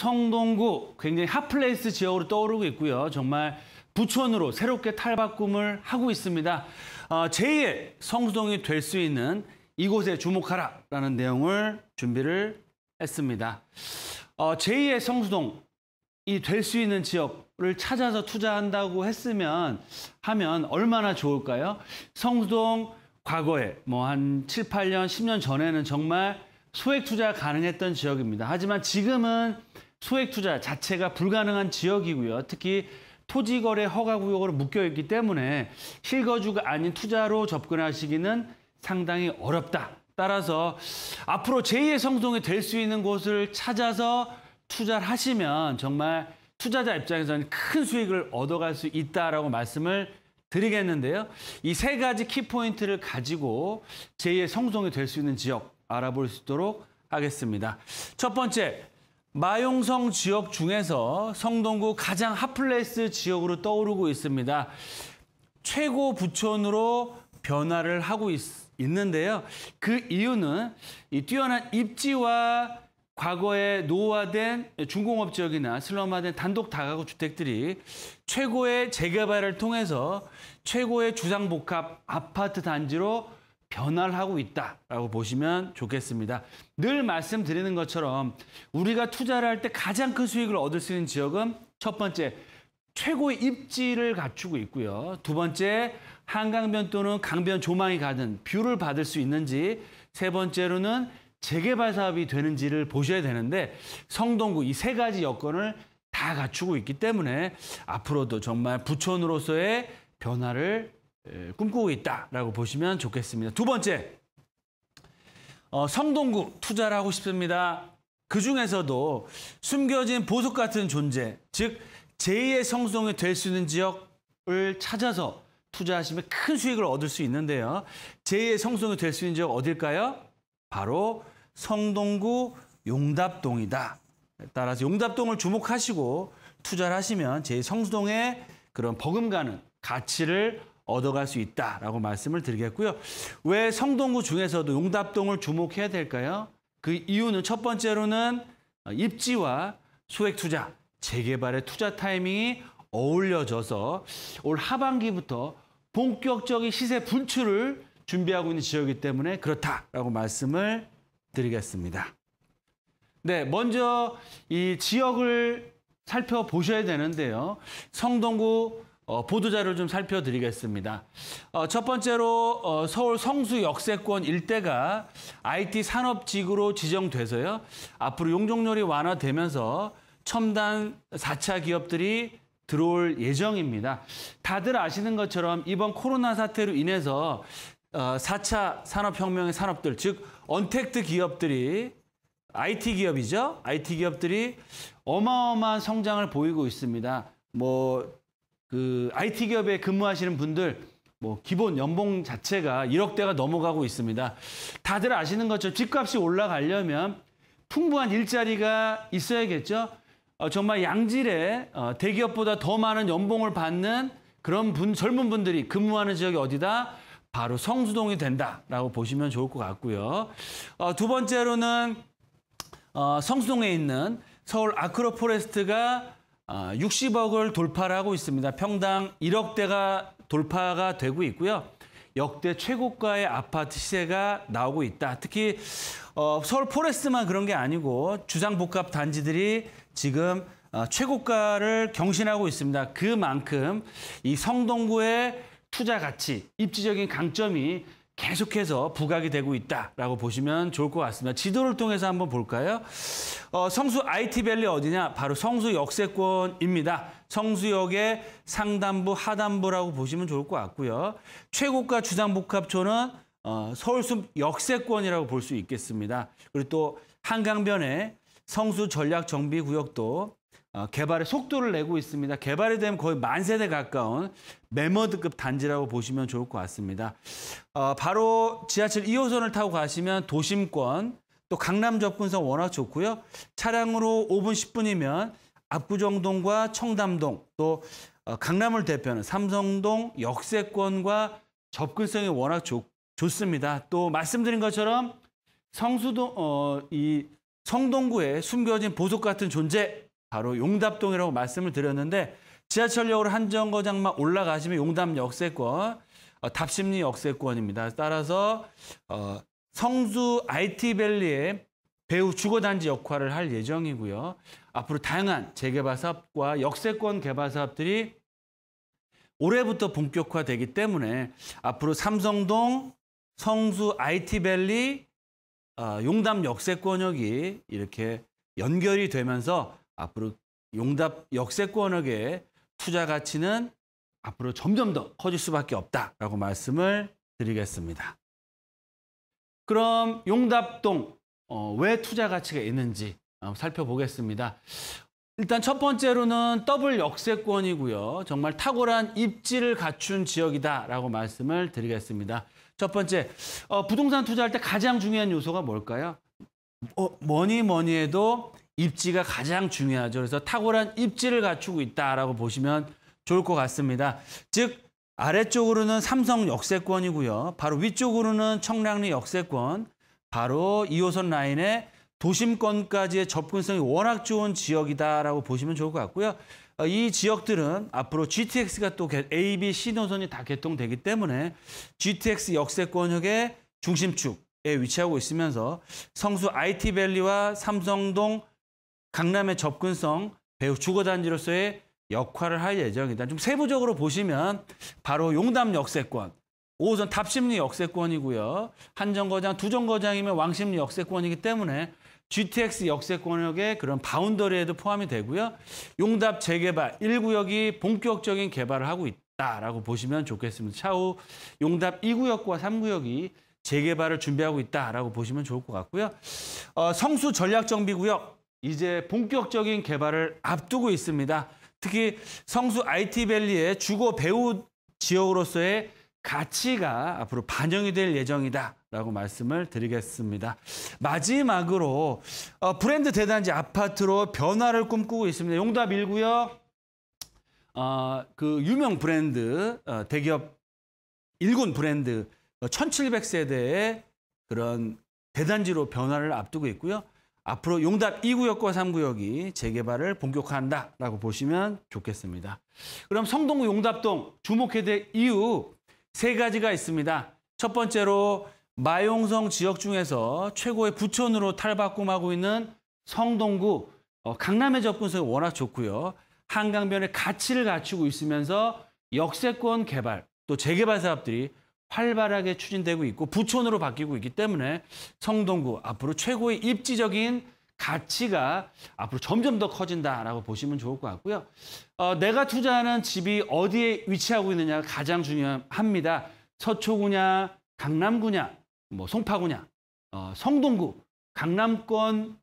성동구 굉장히 핫플레이스 지역으로 떠오르고 있고요. 정말 부천으로 새롭게 탈바꿈을 하고 있습니다. 어, 제2의 성수동이 될 수 있는 이곳에 주목하라라는 내용을 준비를 했습니다. 어, 제2의 성수동 이될 수 있는 지역을 찾아서 투자한다고 했으면 하면 얼마나 좋을까요? 성수동 과거에 뭐 한 7, 8년, 10년 전에는 정말 소액 투자 가능했던 지역입니다. 하지만 지금은 소액 투자 자체가 불가능한 지역이고요. 특히 토지 거래 허가 구역으로 묶여 있기 때문에 실거주가 아닌 투자로 접근하시기는 상당히 어렵다. 따라서 앞으로 제2의 성동이 될 수 있는 곳을 찾아서 투자를 하시면 정말 투자자 입장에서는 큰 수익을 얻어갈 수 있다라고 말씀을 드리겠는데요. 이 세 가지 키포인트를 가지고 제2의 성동이 될 수 있는 지역 알아볼 수 있도록 하겠습니다. 첫 번째, 마용성 지역 중에서 성동구 가장 핫플레이스 지역으로 떠오르고 있습니다. 최고 부촌으로 변화를 하고 있, 있는데요. 그 이유는 이 뛰어난 입지와 과거에 노화된 중공업 지역이나 슬럼화된 단독 다가구 주택들이 최고의 재개발을 통해서 최고의 주상복합 아파트 단지로 변화를 하고 있다라고 보시면 좋겠습니다. 늘 말씀드리는 것처럼 우리가 투자를 할 때 가장 큰 수익을 얻을 수 있는 지역은 첫 번째 최고의 입지를 갖추고 있고요. 두 번째 한강변 또는 강변 조망이 가는 뷰를 받을 수 있는지 세 번째로는 재개발 사업이 되는지를 보셔야 되는데 성동구 이 세 가지 여건을 다 갖추고 있기 때문에 앞으로도 정말 부촌으로서의 변화를 꿈꾸고 있다라고 보시면 좋겠습니다. 두 번째, 어, 성동구 투자를 하고 싶습니다. 그 중에서도 숨겨진 보석 같은 존재, 즉 제2의 성동이 될 수 있는 지역을 찾아서 투자하시면 큰 수익을 얻을 수 있는데요. 제2의 성동이 될 수 있는 지역 어딜까요? 바로 성동구 용답동이다. 따라서 용답동을 주목하시고 투자를 하시면 제2 성동의 수 그런 버금가는 가치를 얻어갈 수 있다라고 말씀을 드리겠고요. 왜 성동구 중에서도 용답동을 주목해야 될까요? 그 이유는 첫 번째로는 입지와 소액 투자, 재개발의 투자 타이밍이 어울려져서 올 하반기부터 본격적인 시세 분출을 준비하고 있는 지역이기 때문에 그렇다라고 말씀을 드리겠습니다. 네, 먼저 이 지역을 살펴보셔야 되는데요. 성동구 어, 보도자료 를좀 살펴드리겠습니다. 어, 첫 번째로 어, 서울 성수 역세권 일대가 IT 산업지구로 지정돼서요. 앞으로 용적률이 완화되면서 첨단 4차 기업들이 들어올 예정입니다. 다들 아시는 것처럼 이번 코로나 사태로 인해서 4차 어, 산업혁명의 산업들, 즉 언택트 기업들이 IT 기업이죠. IT 기업들이 어마어마한 성장을 보이고 있습니다. 뭐그 IT 기업에 근무하시는 분들 뭐 기본 연봉 자체가 1억대가 넘어가고 있습니다. 다들 아시는 것처럼 집값이 올라가려면 풍부한 일자리가 있어야겠죠. 어, 정말 양질의 어, 대기업보다 더 많은 연봉을 받는 그런 분, 젊은 분들이 근무하는 지역이 어디다? 바로 성수동이 된다라고 보시면 좋을 것 같고요. 어, 두 번째로는 어, 성수동에 있는 서울 아크로포레스트가 60억을 아, 돌파를 하고 있습니다. 평당 1억대가 돌파가 되고 있고요. 역대 최고가의 아파트 시세가 나오고 있다. 특히 어, 서울 포레스만 그런 게 아니고 주상복합 단지들이 지금 어, 최고가를 경신하고 있습니다. 그만큼 이 성동구의 투자 가치, 입지적인 강점이 계속해서 부각이 되고 있다라고 보시면 좋을 것 같습니다. 지도를 통해서 한번 볼까요? 어, 성수 IT밸리 어디냐? 바로 성수 역세권입니다. 성수역의 상단부, 하단부라고 보시면 좋을 것 같고요. 최고가 주장복합촌은 어, 서울숲 역세권이라고 볼 수 있겠습니다. 그리고 또 한강변에 성수 전략정비구역도 어, 개발의 속도를 내고 있습니다. 개발이 되면 거의 만세대 가까운 메머드급 단지라고 보시면 좋을 것 같습니다. 어, 바로 지하철 2호선을 타고 가시면 도심권, 또 강남 접근성 워낙 좋고요. 차량으로 5분, 10분이면 압구정동과 청담동, 또 어, 강남을 대표하는 삼성동 역세권과 접근성이 워낙 좋, 좋습니다. 또 말씀드린 것처럼 성수동, 어, 이 성동구에 숨겨진 보석 같은 존재 바로 용답동이라고 말씀을 드렸는데 지하철역으로 한 정거장만 올라가시면 용담 역세권, 어, 답심리 역세권입니다. 따라서 어, 성수 IT밸리의 배우 주거단지 역할을 할 예정이고요. 앞으로 다양한 재개발 사업과 역세권 개발 사업들이 올해부터 본격화되기 때문에 앞으로 삼성동, 성수 IT밸리, 어, 용담 역세권역이 이렇게 연결이 되면서 앞으로 용답 역세권에게 투자 가치는 앞으로 점점 더 커질 수밖에 없다라고 말씀을 드리겠습니다. 그럼 용답동 어, 왜 투자 가치가 있는지 살펴보겠습니다. 일단 첫 번째로는 더블 역세권이고요. 정말 탁월한 입지를 갖춘 지역이다라고 말씀을 드리겠습니다. 첫 번째, 어, 부동산 투자할 때 가장 중요한 요소가 뭘까요? 어, 뭐니 뭐니 해도 입지가 가장 중요하죠. 그래서 탁월한 입지를 갖추고 있다라고 보시면 좋을 것 같습니다. 즉 아래쪽으로는 삼성 역세권이고요. 바로 위쪽으로는 청량리 역세권, 바로 2호선 라인의 도심권까지의 접근성이 워낙 좋은 지역이다라고 보시면 좋을 것 같고요. 어, 이 지역들은 앞으로 GTX가 또 A, B, C 노선이 다 개통되기 때문에 GTX 역세권역의 중심축에 위치하고 있으면서 성수 IT밸리와 삼성동 강남의 접근성, 배우 주거단지로서의 역할을 할 예정이다. 좀 세부적으로 보시면 바로 용담 역세권, 5호선 탑심리 역세권이고요. 한 정거장, 두 정거장이면 왕십리 역세권이기 때문에 GTX 역세권역의 그런 바운더리에도 포함이 되고요. 용답 재개발 1구역이 본격적인 개발을 하고 있다라고 보시면 좋겠습니다. 차후 용답 2구역과 3구역이 재개발을 준비하고 있다라고 보시면 좋을 것 같고요. 어, 성수 전략정비구역 이제 본격적인 개발을 앞두고 있습니다. 특히 성수 IT밸리의 주거 배우 지역으로서의 가치가 앞으로 반영이 될 예정이다라고 말씀을 드리겠습니다. 마지막으로 어, 브랜드 대단지 아파트로 변화를 꿈꾸고 있습니다. 용답 1구요 어, 그 유명 브랜드 어, 대기업 일군 브랜드 1700세대의 어, 그런 대단지로 변화를 앞두고 있고요. 앞으로 용답 2구역과 3구역이 재개발을 본격화한다라고 보시면 좋겠습니다. 그럼 성동구 용답동 주목해야 될 이유 세 가지가 있습니다. 첫 번째로 마용성 지역 중에서 최고의 부촌으로 탈바꿈하고 있는 성동구 어, 강남의 접근성이 워낙 좋고요. 한강변의 가치를 갖추고 있으면서 역세권 개발 또 재개발 사업들이 활발하게 추진되고 있고 부촌으로 바뀌고 있기 때문에 성동구 앞으로 최고의 입지적인 가치가 앞으로 점점 더 커진다라고 보시면 좋을 것 같고요. 어, 내가 투자하는 집이 어디에 위치하고 있느냐가 가장 중요합니다. 서초구냐, 강남구냐, 뭐 송파구냐, 어, 성동구, 강남권을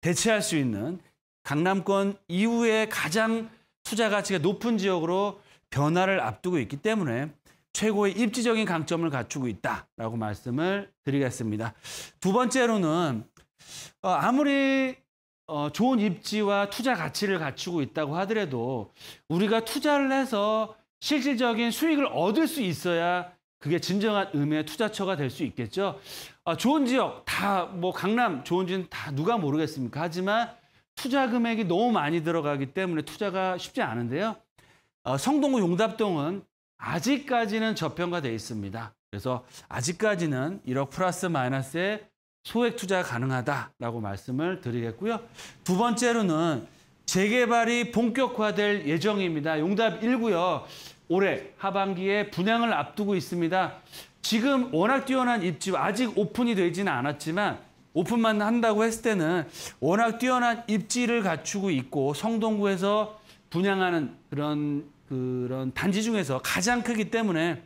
대체할 수 있는 강남권 이후에 가장 투자 가치가 높은 지역으로 변화를 앞두고 있기 때문에 최고의 입지적인 강점을 갖추고 있다라고 말씀을 드리겠습니다. 두 번째로는 어, 아무리 어, 좋은 입지와 투자 가치를 갖추고 있다고 하더라도 우리가 투자를 해서 실질적인 수익을 얻을 수 있어야 그게 진정한 의미의 투자처가 될 수 있겠죠. 어, 좋은 지역 다 뭐 강남 좋은 지역다 누가 모르겠습니까? 하지만 투자 금액이 너무 많이 들어가기 때문에 투자가 쉽지 않은데요. 성동구 용답동은 아직까지는 저평가돼 있습니다. 그래서 아직까지는 1억 플러스 마이너스의 소액 투자가 능하다라고 말씀을 드리겠고요. 두 번째로는 재개발이 본격화될 예정입니다. 용답 1고요. 올해 하반기에 분양을 앞두고 있습니다. 지금 워낙 뛰어난 입지 아직 오픈이 되지는 않았지만 오픈만 한다고 했을 때는 워낙 뛰어난 입지를 갖추고 있고 성동구에서 분양하는 그런 그런 단지 중에서 가장 크기 때문에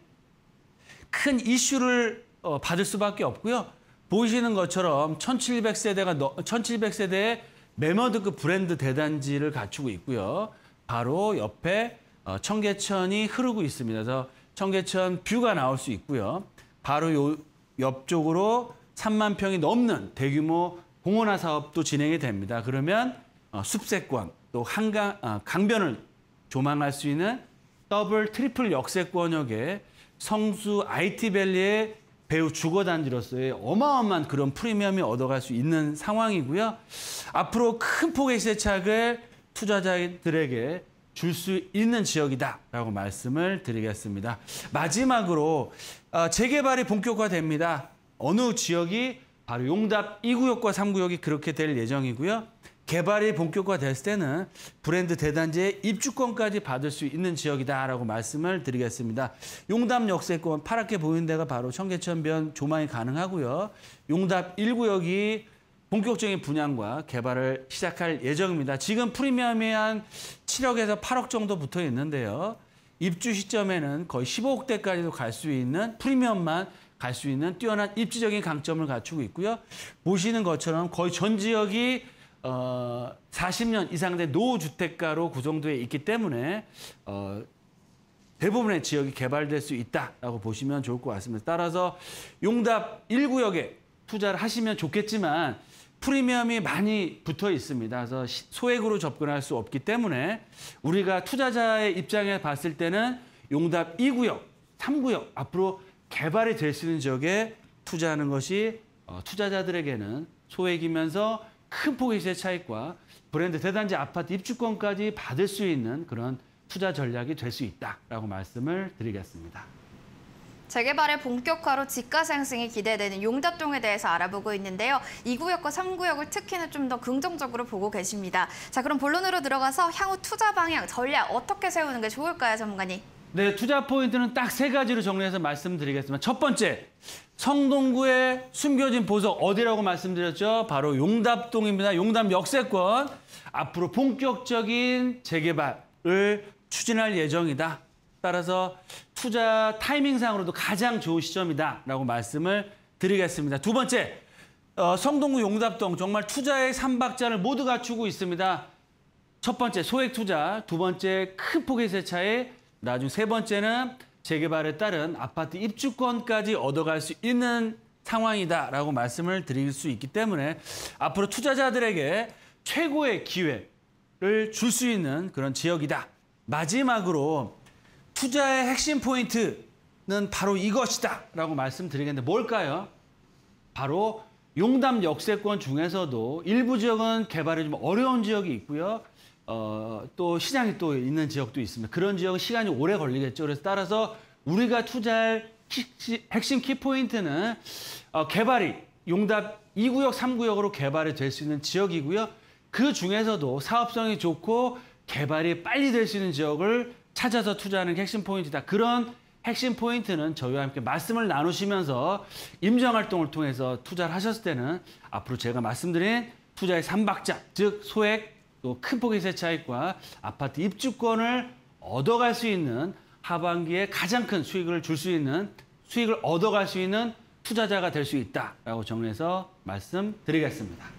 큰 이슈를 어, 받을 수밖에 없고요. 보시는 것처럼 1700세대가 1700세대의 매머드급 브랜드 대단지를 갖추고 있고요. 바로 옆에 어, 청계천이 흐르고 있습니다. 그래서 청계천 뷰가 나올 수 있고요. 바로 요 옆쪽으로 3만 평이 넘는 대규모 공원화 사업도 진행이 됩니다. 그러면 어, 숲세권 또 한강 아, 강변을 조망할 수 있는 더블 트리플 역세 권역의 성수 IT밸리의 배우 주거단지로서의 어마어마한 그런 프리미엄이 얻어갈 수 있는 상황이고요. 앞으로 큰 폭의 시대착을 투자자들에게 줄 수 있는 지역이다라고 말씀을 드리겠습니다. 마지막으로 아, 재개발이 본격화됩니다. 어느 지역이 바로 용답 2구역과 3구역이 그렇게 될 예정이고요. 개발이 본격화됐을 때는 브랜드 대단지의 입주권까지 받을 수 있는 지역이다라고 말씀을 드리겠습니다. 용담 역세권 파랗게 보이는 데가 바로 청계천변 조망이 가능하고요. 용답 1구역이 본격적인 분양과 개발을 시작할 예정입니다. 지금 프리미엄이 한 7억에서 8억 정도 붙어 있는데요. 입주 시점에는 거의 15억대까지도 갈 수 있는 프리미엄만 갈 수 있는 뛰어난 입지적인 강점을 갖추고 있고요. 보시는 것처럼 거의 전 지역이 어, 40년 이상 된 노후주택가로 구성되어 그 있기 때문에 어, 대부분의 지역이 개발될 수 있다라고 보시면 좋을 것 같습니다. 따라서 용답 1구역에 투자를 하시면 좋겠지만 프리미엄이 많이 붙어 있습니다. 그래서 소액으로 접근할 수 없기 때문에 우리가 투자자의 입장에 봤을 때는 용답 2구역, 3구역 앞으로 개발이 될 수 있는 지역에 투자하는 것이 어, 투자자들에게는 소액이면서 큰 폭의 시세 차익과 브랜드 대단지 아파트 입주권까지 받을 수 있는 그런 투자 전략이 될 수 있다라고 말씀을 드리겠습니다. 재개발의 본격화로 집가 상승이 기대되는 용답동에 대해서 알아보고 있는데요. 2구역과 3구역을 특히는좀 더 긍정적으로 보고 계십니다. 자, 그럼 본론으로 들어가서 향후 투자 방향, 전략 어떻게 세우는 게 좋을까요, 전문가님? 네, 투자 포인트는 딱 세 가지로 정리해서 말씀드리겠습니다. 첫 번째, 성동구의 숨겨진 보석 어디라고 말씀드렸죠? 바로 용답동입니다. 용답 역세권. 앞으로 본격적인 재개발을 추진할 예정이다. 따라서 투자 타이밍상으로도 가장 좋은 시점이다라고 말씀을 드리겠습니다. 두 번째, 어, 성동구 용답동 정말 투자의 삼박자를 모두 갖추고 있습니다. 첫 번째 소액 투자, 두 번째 큰 폭의 세차에 나중 세 번째는 재개발에 따른 아파트 입주권까지 얻어갈 수 있는 상황이다라고 말씀을 드릴 수 있기 때문에 앞으로 투자자들에게 최고의 기회를 줄 수 있는 그런 지역이다. 마지막으로 투자의 핵심 포인트는 바로 이것이다 라고 말씀드리겠는데 뭘까요? 바로 용담 역세권 중에서도 일부 지역은 개발이 좀 어려운 지역이 있고요. 어, 또 시장이 또 있는 지역도 있습니다. 그런 지역은 시간이 오래 걸리겠죠. 그래서 따라서 우리가 투자할 키, 핵심 키포인트는 어, 개발이 용답 2구역, 3구역으로 개발이 될 수 있는 지역이고요. 그 중에서도 사업성이 좋고 개발이 빨리 될 수 있는 지역을 찾아서 투자하는 핵심 포인트다. 그런 핵심 포인트는 저희와 함께 말씀을 나누시면서 임정활동을 통해서 투자를 하셨을 때는 앞으로 제가 말씀드린 투자의 삼박자즉 소액, 또큰 폭의 세 차익과 아파트 입주권을 얻어갈 수 있는 하반기에 가장 큰 수익을 줄 수 있는 수익을 얻어갈 수 있는 투자자가 될 수 있다라고 정리해서 말씀드리겠습니다.